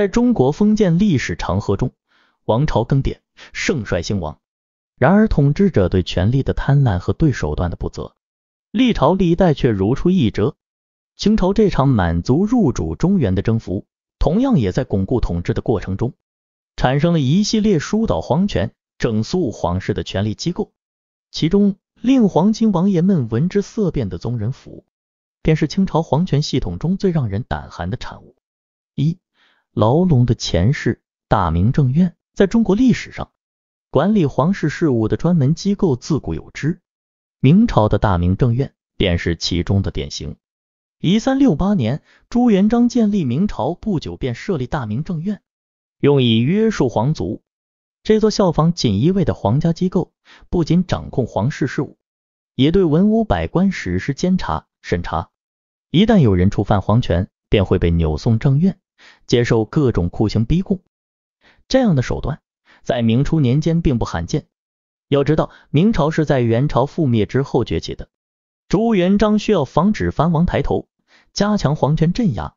在中国封建历史长河中，王朝更迭，盛衰兴亡。然而，统治者对权力的贪婪和对手段的不择，历朝历代却如出一辙。清朝这场满族入主中原的征服，同样也在巩固统治的过程中，产生了一系列疏导皇权、整肃皇室的权力机构。其中，令皇亲王爷们闻之色变的宗人府，便是清朝皇权系统中最让人胆寒的产物。一牢笼的前世，大明正院在中国历史上管理皇室事务的专门机构自古有之，明朝的大明正院便是其中的典型。一三六八年，朱元璋建立明朝不久，便设立大明正院，用以约束皇族。这座效仿锦衣卫的皇家机构，不仅掌控皇室事务，也对文武百官实施监察审查。一旦有人触犯皇权，便会被扭送正院。接受各种酷刑逼供，这样的手段在明初年间并不罕见。要知道，明朝是在元朝覆灭之后崛起的，朱元璋需要防止藩王抬头，加强皇权镇压，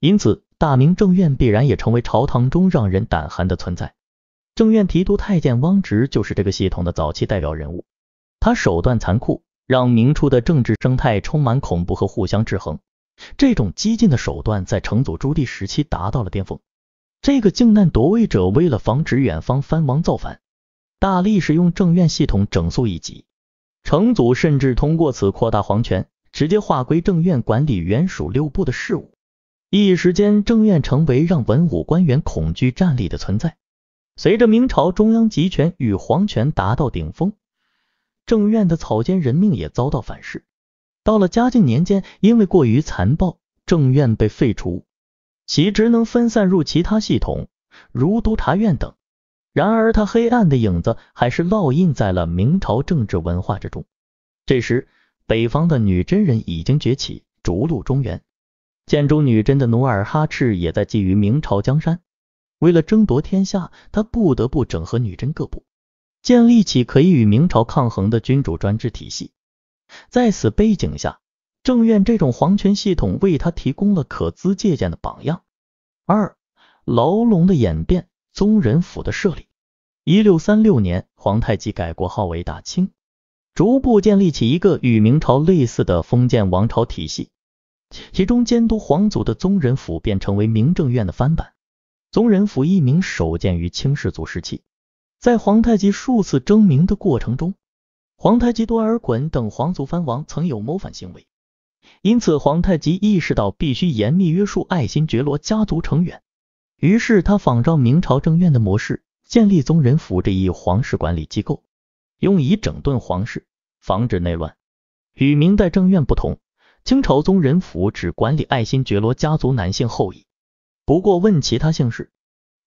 因此大明政院必然也成为朝堂中让人胆寒的存在。政院提督太监汪直就是这个系统的早期代表人物，他手段残酷，让明初的政治生态充满恐怖和互相制衡。这种激进的手段在成祖朱棣时期达到了巅峰。这个靖难夺位者为了防止远方藩王造反，大力使用政院系统整肃一级。成祖甚至通过此扩大皇权，直接划归政院管理原属六部的事务。一时间，政院成为让文武官员恐惧战栗的存在。随着明朝中央集权与皇权达到顶峰，政院的草菅人命也遭到反噬。到了嘉靖年间，因为过于残暴，政院被废除，其职能分散入其他系统，如都察院等。然而，它黑暗的影子还是烙印在了明朝政治文化之中。这时，北方的女真人已经崛起，逐鹿中原。建筑女真的努尔哈赤也在觊觎明朝江山。为了争夺天下，他不得不整合女真各部，建立起可以与明朝抗衡的君主专制体系。在此背景下，政院这种皇权系统为他提供了可资借鉴的榜样。二、牢笼的演变，宗人府的设立。一六三六年，皇太极改国号为大清，逐步建立起一个与明朝类似的封建王朝体系，其中监督皇族的宗人府便成为明政院的翻版。宗人府一名，首建于清世祖时期，在皇太极数次争名的过程中。皇太极、多尔衮等皇族藩王曾有谋反行为，因此皇太极意识到必须严密约束爱新觉罗家族成员，于是他仿照明朝政院的模式，建立宗人府这一皇室管理机构，用以整顿皇室，防止内乱。与明代政院不同，清朝宗人府只管理爱新觉罗家族男性后裔，不过问其他姓氏。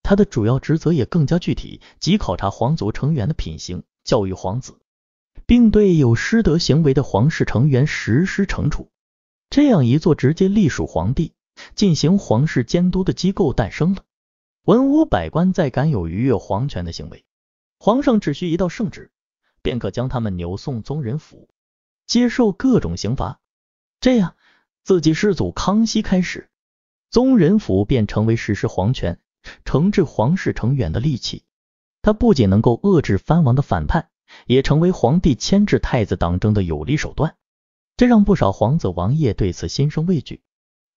他的主要职责也更加具体，即考察皇族成员的品行，教育皇子。并对有失德行为的皇室成员实施惩处，这样一座直接隶属皇帝、进行皇室监督的机构诞生了。文武百官再敢有逾越皇权的行为，皇上只需一道圣旨，便可将他们扭送宗人府，接受各种刑罚。这样，自己世祖康熙开始，宗人府便成为实施皇权、惩治皇室成员的利器。他不仅能够遏制藩王的反叛。也成为皇帝牵制太子党争的有力手段，这让不少皇子王爷对此心生畏惧，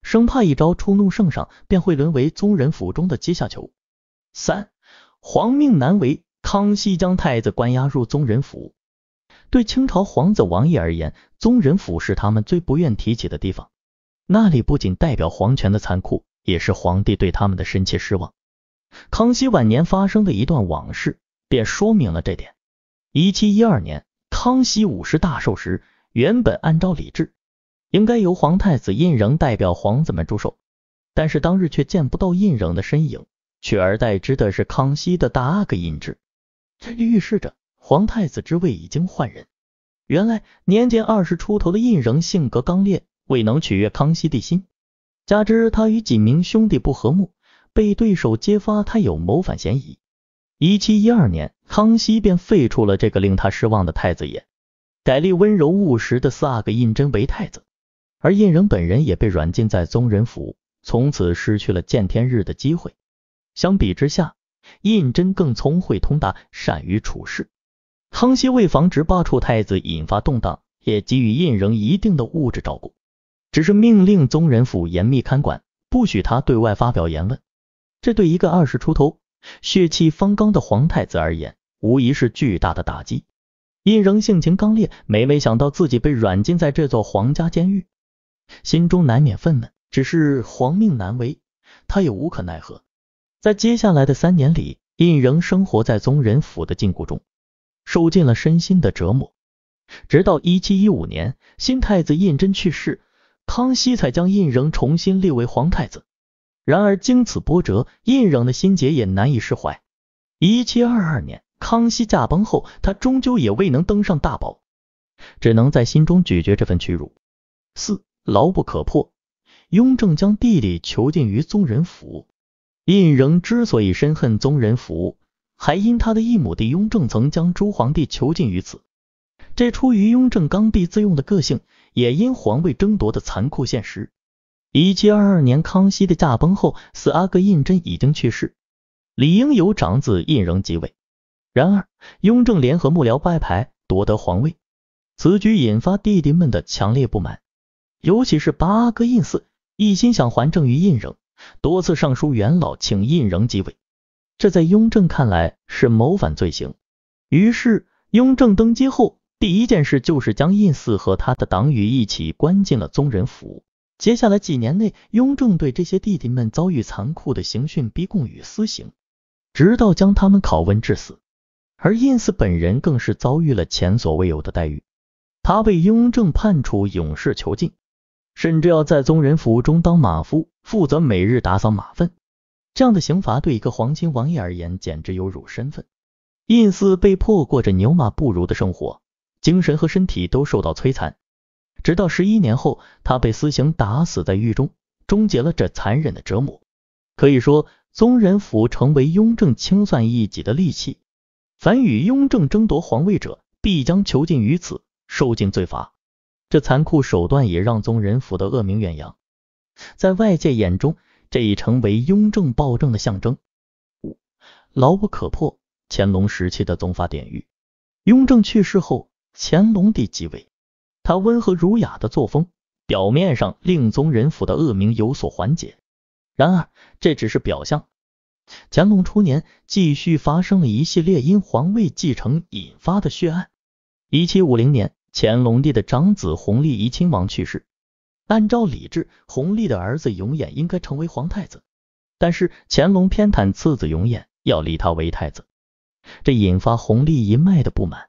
生怕一招触怒圣上，便会沦为宗人府中的阶下囚。三，皇命难违，康熙将太子关押入宗人府。对清朝皇子王爷而言，宗人府是他们最不愿提起的地方，那里不仅代表皇权的残酷，也是皇帝对他们的深切失望。康熙晚年发生的一段往事，便说明了这点。一七一二年，康熙五十大寿时，原本按照礼制，应该由皇太子胤禛代表皇子们祝寿，但是当日却见不到胤禛的身影，取而代之的是康熙的大阿哥胤禛。这预示着皇太子之位已经换人。原来，年仅二十出头的胤仍性格刚烈，未能取悦康熙帝心，加之他与几名兄弟不和睦，被对手揭发他有谋反嫌疑。一七一二年，康熙便废除了这个令他失望的太子爷，改立温柔务实的四阿哥胤禛为太子，而胤禛本人也被软禁在宗人府，从此失去了见天日的机会。相比之下，胤禛更聪慧通达，善于处事。康熙为防止罢黜太子引发动荡，也给予胤禛一定的物质照顾，只是命令宗人府严密看管，不许他对外发表言论。这对一个二十出头。血气方刚的皇太子而言，无疑是巨大的打击。胤禛性情刚烈，每每想到自己被软禁在这座皇家监狱，心中难免愤懑。只是皇命难违，他也无可奈何。在接下来的三年里，胤仍生活在宗人府的禁锢中，受尽了身心的折磨。直到一七一五年，新太子胤禛去世，康熙才将胤禛重新立为皇太子。然而，经此波折，胤禛的心结也难以释怀。一七二二年，康熙驾崩后，他终究也未能登上大宝，只能在心中咀嚼这份屈辱。四牢不可破，雍正将弟弟囚禁于宗人府。胤禛之所以深恨宗人府，还因他的异母弟雍正曾将诸皇帝囚禁于此。这出于雍正刚愎自用的个性，也因皇位争夺的残酷现实。一七二二年，康熙的驾崩后，四阿哥胤禛已经去世，理应由长子胤禛继位。然而，雍正联合幕僚拜牌夺得皇位，此举引发弟弟们的强烈不满，尤其是八阿哥胤祀，一心想还政于胤禛，多次上书元老请胤禛继位，这在雍正看来是谋反罪行。于是，雍正登基后，第一件事就是将胤祀和他的党羽一起关进了宗人府。接下来几年内，雍正对这些弟弟们遭遇残酷的刑讯逼供与私刑，直到将他们拷问致死。而胤巳本人更是遭遇了前所未有的待遇，他被雍正判处永世囚禁，甚至要在宗人府中当马夫，负责每日打扫马粪。这样的刑罚对一个皇亲王爷而言，简直有辱身份。胤巳被迫过着牛马不如的生活，精神和身体都受到摧残。直到十一年后，他被私刑打死在狱中，终结了这残忍的折磨。可以说，宗人府成为雍正清算异己的利器，凡与雍正争夺皇位者，必将囚禁于此，受尽罪罚。这残酷手段也让宗人府的恶名远扬，在外界眼中，这已成为雍正暴政的象征。五牢不可破。乾隆时期的宗法典狱。雍正去世后，乾隆帝即位。他温和儒雅的作风，表面上令宗人府的恶名有所缓解，然而这只是表象。乾隆初年，继续发生了一系列因皇位继承引发的血案。一七五零年，乾隆帝的长子弘历怡亲王去世，按照礼制，弘历的儿子永琰应该成为皇太子，但是乾隆偏袒次子永琰，要立他为太子，这引发弘历一脉的不满，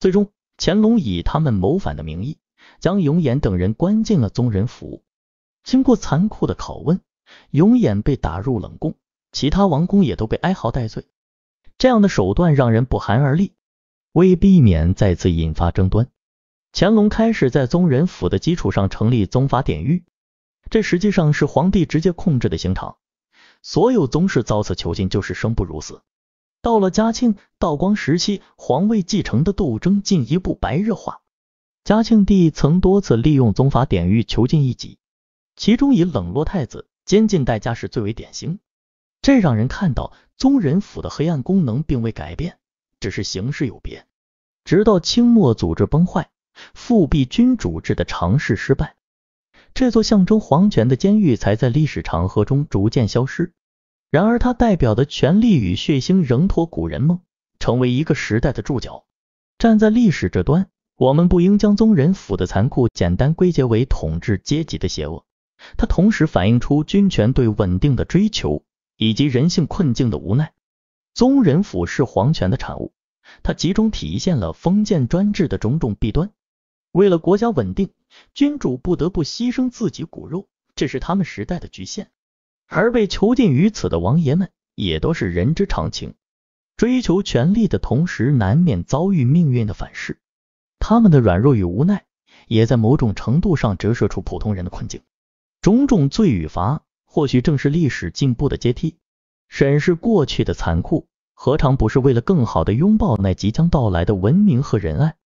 最终。乾隆以他们谋反的名义，将永琰等人关进了宗人府。经过残酷的拷问，永琰被打入冷宫，其他王公也都被哀嚎戴罪。这样的手段让人不寒而栗。为避免再次引发争端，乾隆开始在宗人府的基础上成立宗法典狱，这实际上是皇帝直接控制的刑场。所有宗室遭此囚禁，就是生不如死。到了嘉庆、道光时期，皇位继承的斗争进一步白热化。嘉庆帝曾多次利用宗法典狱囚禁异己，其中以冷落太子、监禁戴家是最为典型。这让人看到宗人府的黑暗功能并未改变，只是形式有别。直到清末组织崩坏、复辟君主制的尝试失败，这座象征皇权的监狱才在历史长河中逐渐消失。然而，它代表的权力与血腥仍托古人梦，成为一个时代的注脚。站在历史这端，我们不应将宗人府的残酷简单归结为统治阶级的邪恶，它同时反映出军权对稳定的追求以及人性困境的无奈。宗人府是皇权的产物，它集中体现了封建专制的种种弊端。为了国家稳定，君主不得不牺牲自己骨肉，这是他们时代的局限。而被囚禁于此的王爷们，也都是人之常情，追求权力的同时难免遭遇命运的反噬，他们的软弱与无奈，也在某种程度上折射出普通人的困境。种种罪与罚，或许正是历史进步的阶梯。审视过去的残酷，何尝不是为了更好的拥抱那即将到来的文明和仁爱？